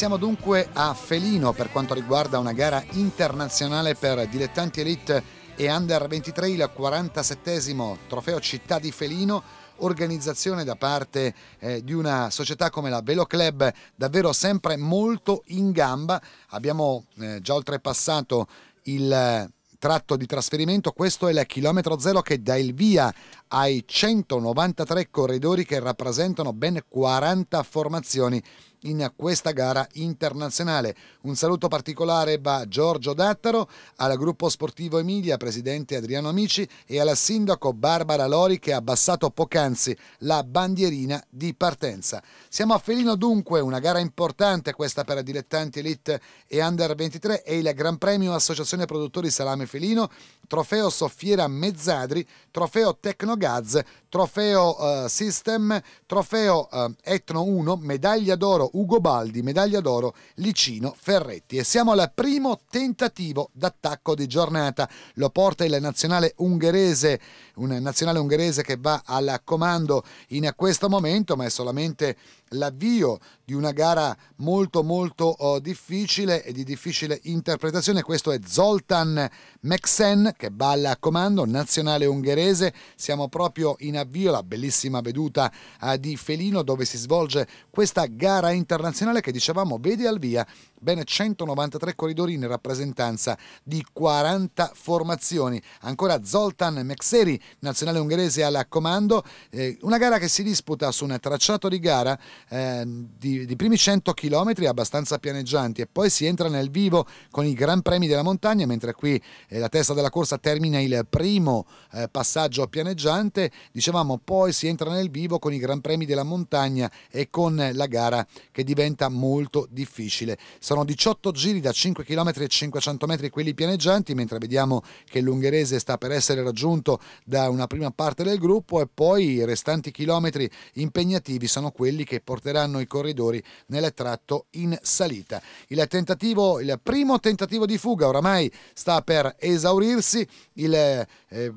Passiamo dunque a Felino per quanto riguarda una gara internazionale per dilettanti elite e under 23, il 47 trofeo città di Felino organizzazione da parte eh, di una società come la Velo Club davvero sempre molto in gamba. Abbiamo eh, già oltrepassato il eh, tratto di trasferimento, questo è il chilometro zero che dà il via ai 193 corridori che rappresentano ben 40 formazioni in questa gara internazionale. Un saluto particolare va a Giorgio Dattaro, al gruppo sportivo Emilia, presidente Adriano Amici e alla sindaco Barbara Lori che ha abbassato poc'anzi la bandierina di partenza. Siamo a Felino dunque, una gara importante questa per dilettanti Elite e Under 23 e il Gran Premio Associazione Produttori Salame Felino, trofeo Soffiera Mezzadri, trofeo Tecnogaz, trofeo uh, System, trofeo uh, Etno 1, medaglia d'oro Ugo Baldi, medaglia d'oro Licino Ferretti. E siamo al primo tentativo d'attacco di giornata. Lo porta il nazionale ungherese, un nazionale ungherese che va al comando in questo momento, ma è solamente l'avvio di una gara molto molto oh, difficile e di difficile interpretazione. Questo è Zoltan Meksen che balla a comando, nazionale ungherese. Siamo proprio in avvio alla bellissima veduta eh, di Felino dove si svolge questa gara internazionale che dicevamo vede al via ben 193 corridori in rappresentanza di 40 formazioni. Ancora Zoltan Mekseri, nazionale ungherese al comando, eh, una gara che si disputa su un tracciato di gara eh, di, di, primi 100 km abbastanza pianeggianti e poi si entra nel vivo con i Gran Premi della montagna, mentre qui eh, la testa della corsa termina il primo eh, passaggio pianeggiante, dicevamo poi si entra nel vivo con i Gran Premi della montagna e con la gara che diventa molto difficile. Sono 18 giri da 5 km e 500 metri quelli pianeggianti, mentre vediamo che l'ungherese sta per essere raggiunto da una prima parte del gruppo e poi i restanti chilometri impegnativi sono quelli che porteranno i corridori nel tratto in salita. Il, il primo tentativo di fuga oramai sta per esaurirsi, il eh,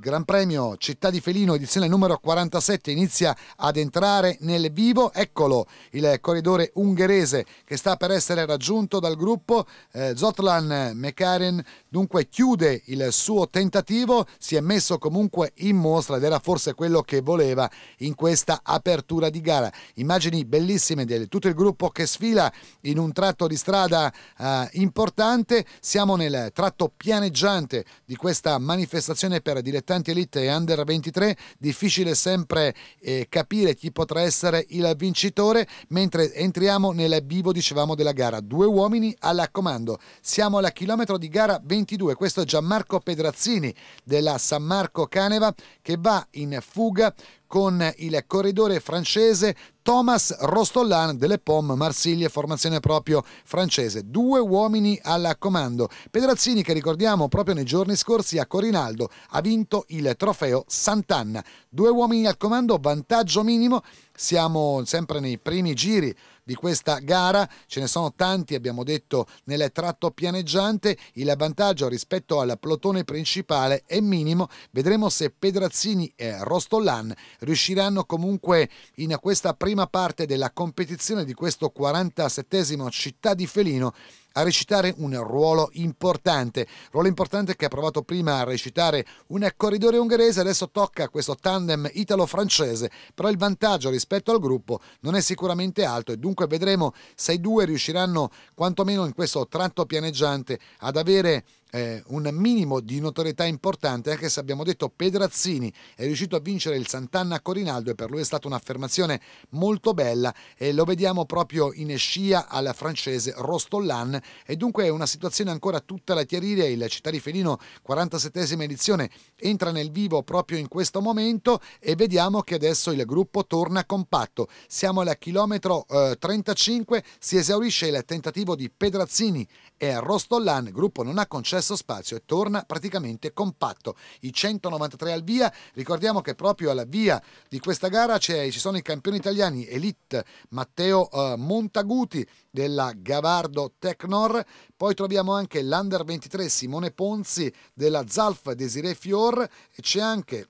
Gran Premio Città di Felino edizione numero 47 inizia ad entrare nel vivo, eccolo il corridore ungherese che sta per essere raggiunto dal gruppo eh, Zotlan Mekaren dunque chiude il suo tentativo, si è messo comunque in mostra ed era forse quello che voleva in questa apertura di gara. Immagini bellissime di tutto il gruppo che sfila in un tratto di strada eh, importante, siamo nel tratto pianeggiante di questa manifestazione per dilettanti elite e under 23, difficile sempre eh, capire chi potrà essere il vincitore, mentre entriamo nel vivo dicevamo della gara, due uomini alla comando, siamo alla chilometro di gara 23. 22. Questo è Gianmarco Pedrazzini della San Marco Caneva che va in fuga con il corridore francese Thomas Rostollan delle POM Marsiglia, formazione proprio francese. Due uomini al comando. Pedrazzini, che ricordiamo proprio nei giorni scorsi a Corinaldo, ha vinto il trofeo Sant'Anna. Due uomini al comando, vantaggio minimo. Siamo sempre nei primi giri di questa gara, ce ne sono tanti, abbiamo detto, nel tratto pianeggiante. Il vantaggio rispetto al plotone principale è minimo. Vedremo se Pedrazzini e Rostollan riusciranno comunque in questa prima parte della competizione di questo 47esimo Città di Felino a recitare un ruolo importante, ruolo importante che ha provato prima a recitare un corridore ungherese, adesso tocca a questo tandem italo-francese, però il vantaggio rispetto al gruppo non è sicuramente alto e dunque vedremo se i due riusciranno quantomeno in questo tratto pianeggiante ad avere eh, un minimo di notorietà importante, anche se abbiamo detto Pedrazzini è riuscito a vincere il Sant'Anna a Corinaldo e per lui è stata un'affermazione molto bella e lo vediamo proprio in scia alla francese Rostollan e dunque è una situazione ancora tutta da chiarire, il Città di Felino 47esima edizione entra nel vivo proprio in questo momento e vediamo che adesso il gruppo torna compatto, siamo alla chilometro eh, 35, si esaurisce il tentativo di Pedrazzini e Rostollan, gruppo non ha concesso stesso spazio e torna praticamente compatto. I 193 al via, ricordiamo che proprio alla via di questa gara ci sono i campioni italiani Elite Matteo eh, Montaguti della Gavardo Tecnor, poi troviamo anche l'Under 23 Simone Ponzi della Zalf Desiree Fior e c'è anche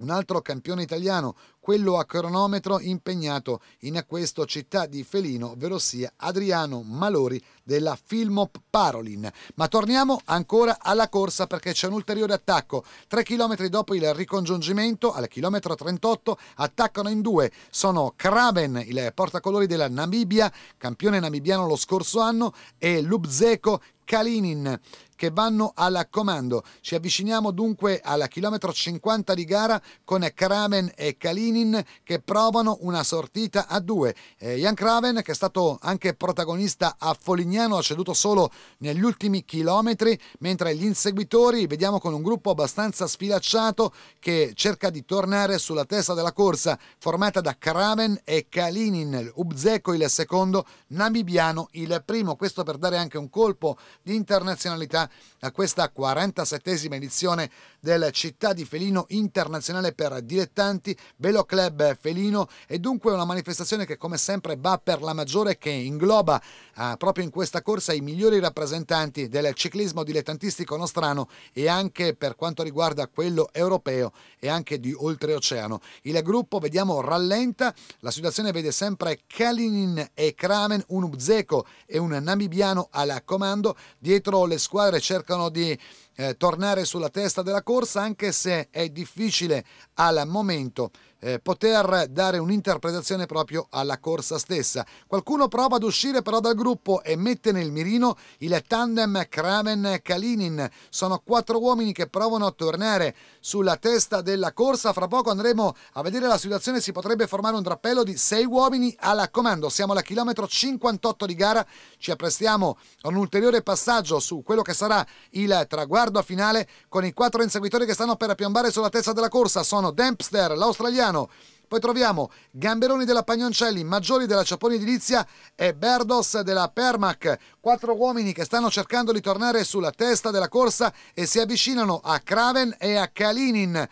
un altro campione italiano quello a cronometro impegnato in acquisto città di Felino, ovvero sia Adriano Malori della Filmop Parolin. Ma torniamo ancora alla corsa perché c'è un ulteriore attacco. Tre chilometri dopo il ricongiungimento, al chilometro 38, attaccano in due. Sono Kraven, il portacolori della Namibia, campione namibiano lo scorso anno, e Lubzeko, Kalinin che vanno al comando. Ci avviciniamo dunque al chilometro 50 di gara con Kraven e Kalinin che provano una sortita a due. Eh, Jan Kraven che è stato anche protagonista a Folignano ha ceduto solo negli ultimi chilometri mentre gli inseguitori vediamo con un gruppo abbastanza sfilacciato che cerca di tornare sulla testa della corsa formata da Kraven e Kalinin, Ubzeko il secondo, Namibiano il primo. Questo per dare anche un colpo di internazionalità a questa 47esima edizione del Città di Felino Internazionale per Dilettanti, Velo Club Felino e dunque una manifestazione che come sempre va per la maggiore che ingloba eh, proprio in questa corsa i migliori rappresentanti del ciclismo dilettantistico nostrano e anche per quanto riguarda quello europeo e anche di oltreoceano. Il gruppo, vediamo, rallenta, la situazione vede sempre Kalinin e Kramen, un uzbeko e un namibiano al comando, dietro le squadre cercano di eh, tornare sulla testa della corsa anche se è difficile al momento eh, poter dare un'interpretazione proprio alla corsa stessa. Qualcuno prova ad uscire però dal gruppo e mette nel mirino il tandem Kraven-Kalinin. Sono quattro uomini che provano a tornare sulla testa della corsa. Fra poco andremo a vedere la situazione. Si potrebbe formare un drappello di sei uomini alla comando. Siamo alla chilometro 58 di gara. Ci apprestiamo a un ulteriore passaggio su quello che sarà il traguardo finale con i quattro inseguitori che stanno per piombare sulla testa della corsa. Sono Dempster, l'australiano. Milano. Poi troviamo Gamberoni della Pagnoncelli, Maggiori della Ciaponi Edilizia e Berdos della Permac. Quattro uomini che stanno cercando di tornare sulla testa della corsa e si avvicinano a Craven e a Kalinin.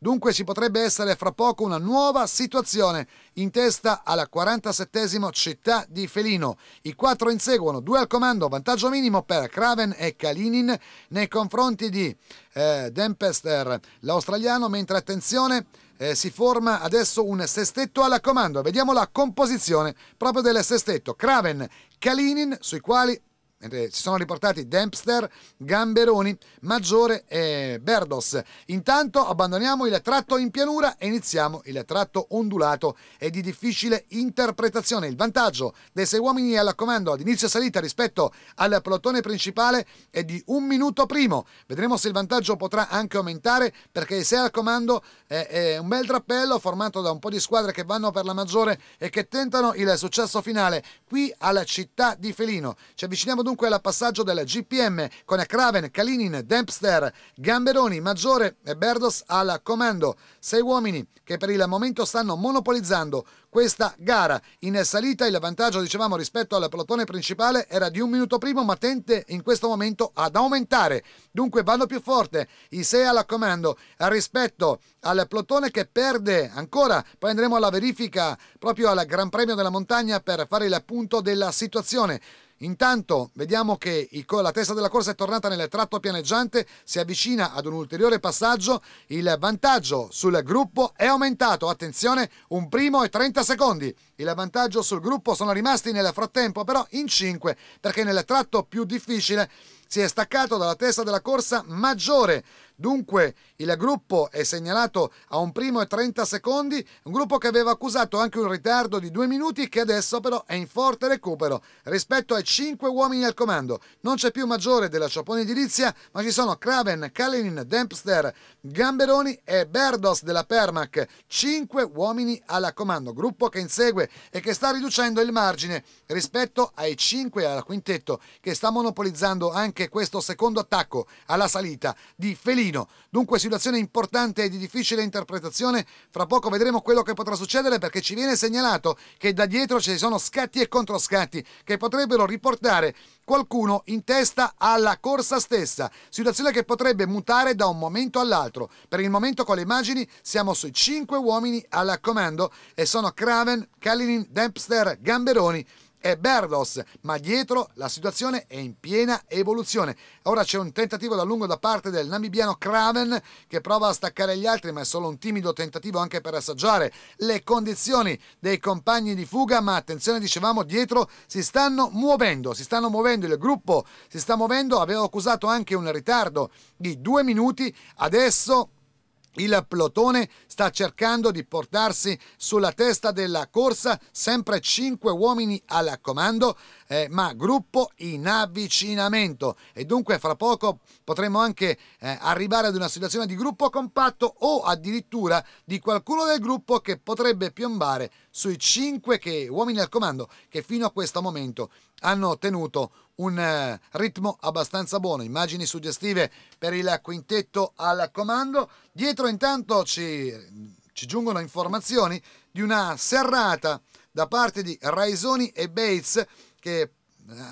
Dunque ci potrebbe essere fra poco una nuova situazione in testa alla 47 città di Felino. I quattro inseguono, due al comando, vantaggio minimo per Craven e Kalinin nei confronti di eh, Dempester, l'australiano, mentre attenzione eh, si forma adesso un sestetto alla comando. Vediamo la composizione proprio del sestetto. Kraven, Kalinin, sui quali Mentre eh, si sono riportati Dempster, Gamberoni, Maggiore e Berdos. Intanto abbandoniamo il tratto in pianura e iniziamo il tratto ondulato e di difficile interpretazione. Il vantaggio dei sei uomini alla comando ad inizio salita rispetto al plotone principale è di un minuto primo. Vedremo se il vantaggio potrà anche aumentare perché i sei al comando eh, è, un bel drappello formato da un po' di squadre che vanno per la maggiore e che tentano il successo finale qui alla città di Felino. Ci avviciniamo dunque al passaggio del GPM con Craven, Kalinin, Dempster, Gamberoni, Maggiore e Berdos al comando. Sei uomini che per il momento stanno monopolizzando questa gara. In salita il vantaggio, dicevamo, rispetto al plotone principale era di un minuto primo, ma tende in questo momento ad aumentare. Dunque vanno più forte i sei alla comando rispetto al plotone che perde ancora. Poi andremo alla verifica proprio al Gran Premio della Montagna per fare il punto della situazione. Intanto vediamo che la testa della corsa è tornata nel tratto pianeggiante, si avvicina ad un ulteriore passaggio, il vantaggio sul gruppo è aumentato, attenzione, un primo e 30 secondi. Il vantaggio sul gruppo sono rimasti nel frattempo però in 5 perché nel tratto più difficile si è staccato dalla testa della corsa maggiore Dunque il gruppo è segnalato a un primo e 30 secondi, un gruppo che aveva accusato anche un ritardo di due minuti che adesso però è in forte recupero rispetto ai cinque uomini al comando. Non c'è più maggiore della Ciopone edilizia, ma ci sono Craven, Kalinin, Dempster, Gamberoni e Berdos della Permac. Cinque uomini alla comando, gruppo che insegue e che sta riducendo il margine rispetto ai cinque al quintetto che sta monopolizzando anche questo secondo attacco alla salita di Felice Torino. Dunque situazione importante e di difficile interpretazione. Fra poco vedremo quello che potrà succedere perché ci viene segnalato che da dietro ci sono scatti e controscatti che potrebbero riportare qualcuno in testa alla corsa stessa. Situazione che potrebbe mutare da un momento all'altro. Per il momento con le immagini siamo sui cinque uomini alla comando e sono Craven, Kalinin, Dempster, Gamberoni e Berdos, ma dietro la situazione è in piena evoluzione. Ora c'è un tentativo da lungo da parte del namibiano Craven che prova a staccare gli altri, ma è solo un timido tentativo anche per assaggiare le condizioni dei compagni di fuga, ma attenzione, dicevamo, dietro si stanno muovendo, si stanno muovendo, il gruppo si sta muovendo, avevo accusato anche un ritardo di due minuti, adesso il plotone sta cercando di portarsi sulla testa della corsa sempre cinque uomini al comando eh, ma gruppo in avvicinamento e dunque fra poco potremo anche eh, arrivare ad una situazione di gruppo compatto o addirittura di qualcuno del gruppo che potrebbe piombare sui cinque che, uomini al comando che fino a questo momento hanno ottenuto un eh, ritmo abbastanza buono, immagini suggestive per il quintetto al comando. Dietro intanto ci, ci giungono informazioni di una serrata da parte di Raisoni e Bates che eh,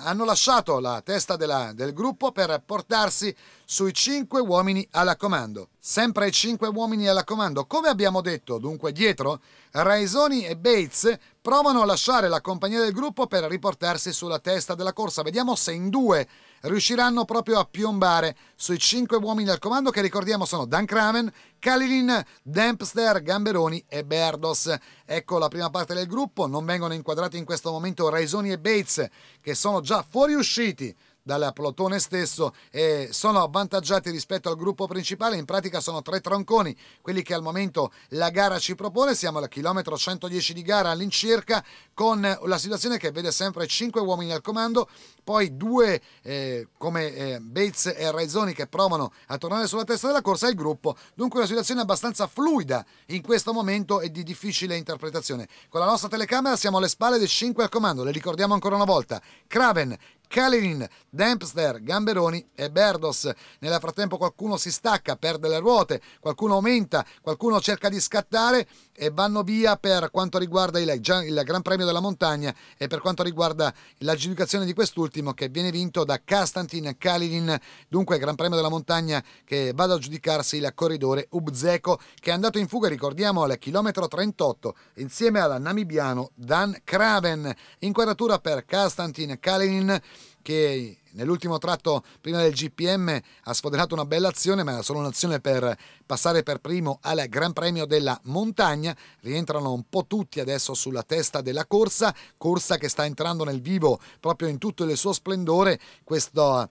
hanno lasciato la testa della, del gruppo per portarsi sui cinque uomini alla comando. Sempre i cinque uomini alla comando. Come abbiamo detto, dunque dietro, Raisoni e Bates provano a lasciare la compagnia del gruppo per riportarsi sulla testa della corsa. Vediamo se in due riusciranno proprio a piombare sui cinque uomini al comando che ricordiamo sono Dan Kramen, Kalilin, Dempster, Gamberoni e Berdos. Ecco la prima parte del gruppo, non vengono inquadrati in questo momento Raisoni e Bates che sono già fuoriusciti dal plotone stesso e sono avvantaggiati rispetto al gruppo principale. In pratica sono tre tronconi, quelli che al momento la gara ci propone. Siamo al chilometro 110 di gara all'incirca con la situazione che vede sempre cinque uomini al comando, poi due eh, come eh, Bates e Raizoni che provano a tornare sulla testa della corsa e il gruppo. Dunque una situazione abbastanza fluida in questo momento e di difficile interpretazione. Con la nostra telecamera siamo alle spalle dei cinque al comando, le ricordiamo ancora una volta. Craven, Kalinin, Dempster, Gamberoni e Berdos. Nel frattempo qualcuno si stacca, perde le ruote, qualcuno aumenta, qualcuno cerca di scattare e vanno via per quanto riguarda il, il Gran Premio della Montagna e per quanto riguarda l'aggiudicazione di quest'ultimo che viene vinto da Kastantin Kalinin. Dunque Gran Premio della Montagna che va ad aggiudicarsi il corridore Ubzeko che è andato in fuga, ricordiamo, al chilometro 38 insieme al namibiano Dan Kraven. Inquadratura per Kastantin Kalinin che nell'ultimo tratto prima del GPM ha sfoderato una bella azione, ma era solo un'azione per passare per primo al Gran Premio della Montagna. Rientrano un po' tutti adesso sulla testa della corsa, corsa che sta entrando nel vivo proprio in tutto il suo splendore. Questo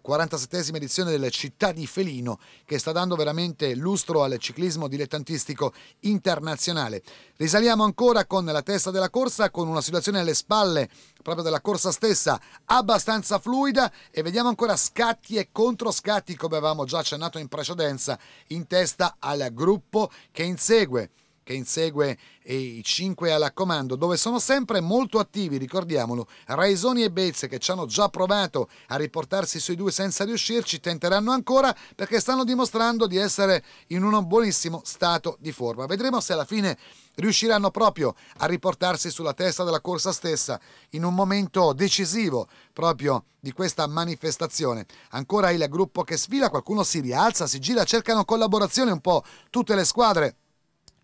47 eh, edizione della Città di Felino che sta dando veramente lustro al ciclismo dilettantistico internazionale. Risaliamo ancora con la testa della corsa, con una situazione alle spalle proprio della corsa stessa abbastanza fluida e vediamo ancora scatti e controscatti come avevamo già accennato in precedenza in testa al gruppo che insegue che insegue i 5 alla comando, dove sono sempre molto attivi, ricordiamolo, Raisoni e Bezze che ci hanno già provato a riportarsi sui due senza riuscirci, tenteranno ancora perché stanno dimostrando di essere in un buonissimo stato di forma. Vedremo se alla fine riusciranno proprio a riportarsi sulla testa della corsa stessa in un momento decisivo proprio di questa manifestazione. Ancora il gruppo che sfila, qualcuno si rialza, si gira, cercano collaborazione un po' tutte le squadre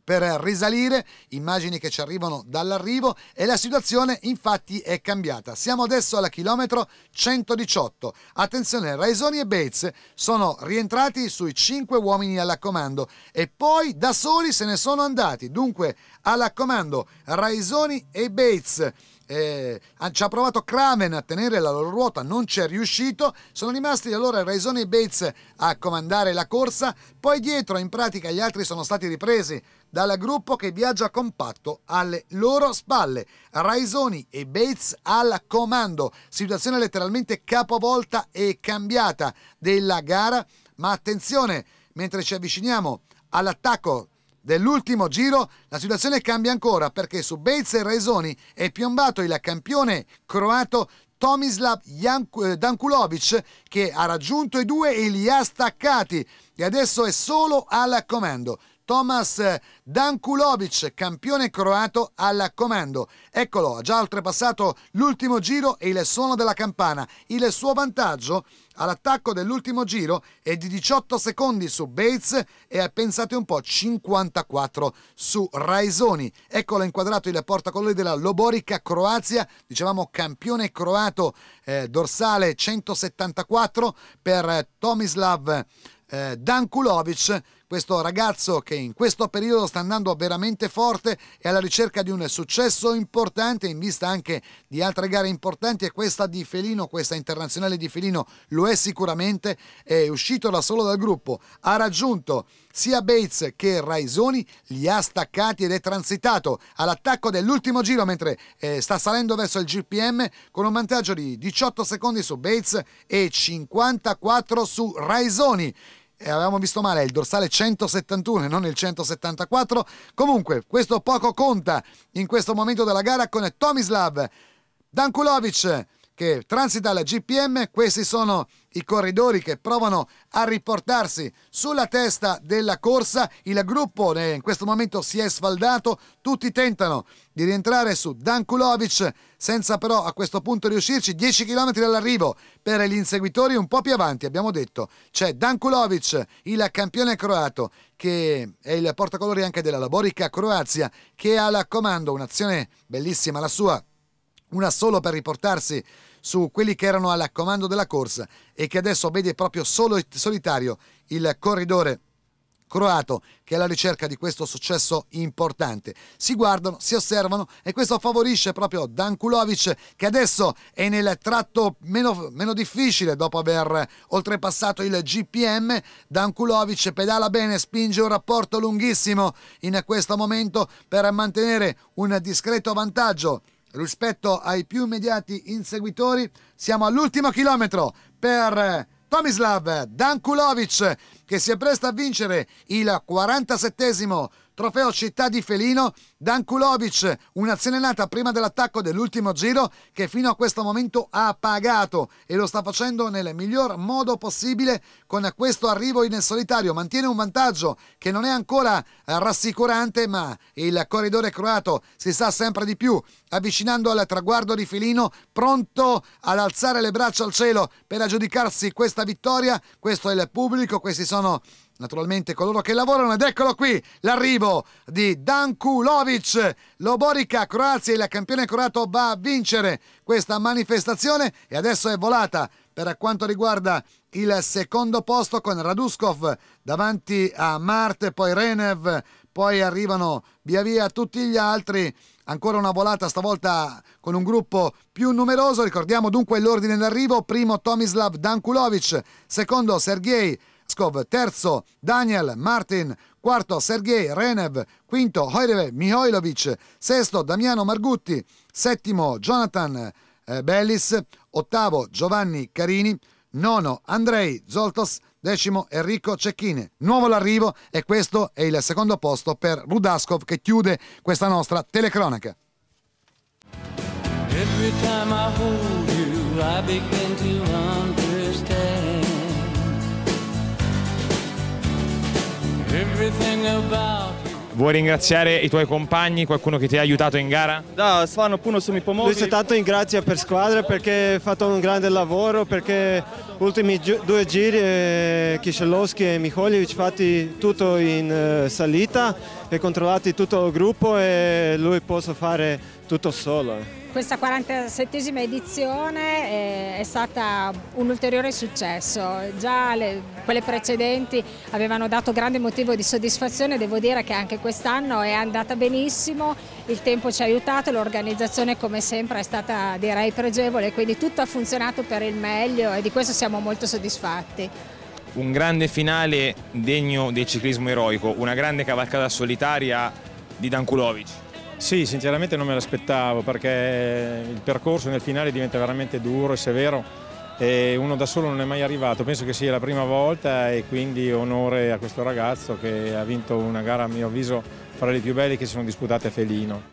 per risalire, immagini che ci arrivano dall'arrivo e la situazione infatti è cambiata. Siamo adesso alla chilometro 118. Attenzione, Raisoni e Bates sono rientrati sui 5 uomini alla comando e poi da soli se ne sono andati. Dunque alla comando Raisoni e Bates eh, ci ha provato Kramen a tenere la loro ruota, non ci è riuscito, sono rimasti allora Raison e Bates a comandare la corsa, poi dietro in pratica gli altri sono stati ripresi dal gruppo che viaggia compatto alle loro spalle. Raisoni e Bates al comando. Situazione letteralmente capovolta e cambiata della gara. Ma attenzione, mentre ci avviciniamo all'attacco dell'ultimo giro la situazione cambia ancora perché su Bates e Resoni è piombato il campione croato Tomislav eh, Dankulovic che ha raggiunto i due e li ha staccati e adesso è solo al comando. Tomas Dankulovic, campione croato al comando. Eccolo, ha già oltrepassato l'ultimo giro e il suono della campana. Il suo vantaggio all'attacco dell'ultimo giro è di 18 secondi su Bates e pensate un po' 54 su Raisoni. Eccolo inquadrato il portacolore della Loborica Croazia, dicevamo campione croato eh, dorsale 174 per Tomislav eh, Dankulovic questo ragazzo che in questo periodo sta andando veramente forte e alla ricerca di un successo importante in vista anche di altre gare importanti e questa di Felino, questa internazionale di Felino lo è sicuramente, è uscito da solo dal gruppo, ha raggiunto sia Bates che Raisoni li ha staccati ed è transitato all'attacco dell'ultimo giro mentre eh, sta salendo verso il GPM con un vantaggio di 18 secondi su Bates e 54 su Raisoni eh, avevamo visto male, il dorsale 171 e non il 174. Comunque, questo poco conta in questo momento della gara con Tomislav Dankulovic che transita la GPM, questi sono i corridori che provano a riportarsi sulla testa della corsa, il gruppo eh, in questo momento si è sfaldato, tutti tentano di rientrare su Dan Kulovic senza però a questo punto riuscirci, 10 km dall'arrivo per gli inseguitori un po' più avanti abbiamo detto, c'è Dan Kulovic, il campione croato che è il portacolori anche della Laborica Croazia che ha la comando un'azione bellissima la sua una solo per riportarsi su quelli che erano al comando della corsa e che adesso vede proprio solo, solitario il corridore croato che è alla ricerca di questo successo importante. Si guardano, si osservano e questo favorisce proprio Dan Kulovic che adesso è nel tratto meno, meno difficile dopo aver oltrepassato il GPM. Dan Kulovic pedala bene, spinge un rapporto lunghissimo in questo momento per mantenere un discreto vantaggio rispetto ai più immediati inseguitori. Siamo all'ultimo chilometro per eh, Tomislav Dankulovic che si appresta a vincere il 47 esimo trofeo Città di Felino, Dan Kulovic, un'azione nata prima dell'attacco dell'ultimo giro che fino a questo momento ha pagato e lo sta facendo nel miglior modo possibile con questo arrivo in solitario. Mantiene un vantaggio che non è ancora rassicurante, ma il corridore croato si sta sempre di più avvicinando al traguardo di Felino, pronto ad alzare le braccia al cielo per aggiudicarsi questa vittoria. Questo è il pubblico, questi sono naturalmente coloro che lavorano ed eccolo qui l'arrivo di Dankulovic. Loborica Croazia, il campione croato va a vincere questa manifestazione e adesso è volata per quanto riguarda il secondo posto con Raduskov davanti a Marte, poi Renev, poi arrivano via via tutti gli altri. Ancora una volata stavolta con un gruppo più numeroso. Ricordiamo dunque l'ordine d'arrivo. Primo Tomislav Dankulovic, secondo Sergei Skov, terzo Daniel Martin, quarto Sergei Renev, quinto Hojreve Mihailovic, sesto Damiano Margutti, settimo Jonathan eh, Bellis, ottavo Giovanni Carini, nono Andrei Zoltos, decimo Enrico Cecchini. Nuovo l'arrivo e questo è il secondo posto per Rudaskov che chiude questa nostra telecronaca. Every time I hold you, I begin to run. Vuoi ringraziare i tuoi compagni, qualcuno che ti ha aiutato in gara? Da, Svano Puno su mi pomogli. Lui tanto in grazia per squadra perché ha fatto un grande lavoro, perché ultimi due giri eh, Kishelowski e Miholjevic fatti tutto in eh, salita e controllati tutto il gruppo e lui può fare tutto solo. Eh. Questa 47esima edizione eh, è stata un ulteriore successo, già le, quelle precedenti avevano dato grande motivo di soddisfazione, devo dire che anche quest'anno è andata benissimo, il tempo ci ha aiutato, l'organizzazione come sempre è stata direi pregevole, quindi tutto ha funzionato per il meglio e di questo siamo molto soddisfatti. Un grande finale degno del ciclismo eroico, una grande cavalcata solitaria di Dankulovic. Sì, sinceramente non me l'aspettavo perché il percorso nel finale diventa veramente duro e severo e uno da solo non è mai arrivato, penso che sia la prima volta e quindi onore a questo ragazzo che ha vinto una gara a mio avviso fra le più belle che si sono disputate a Felino.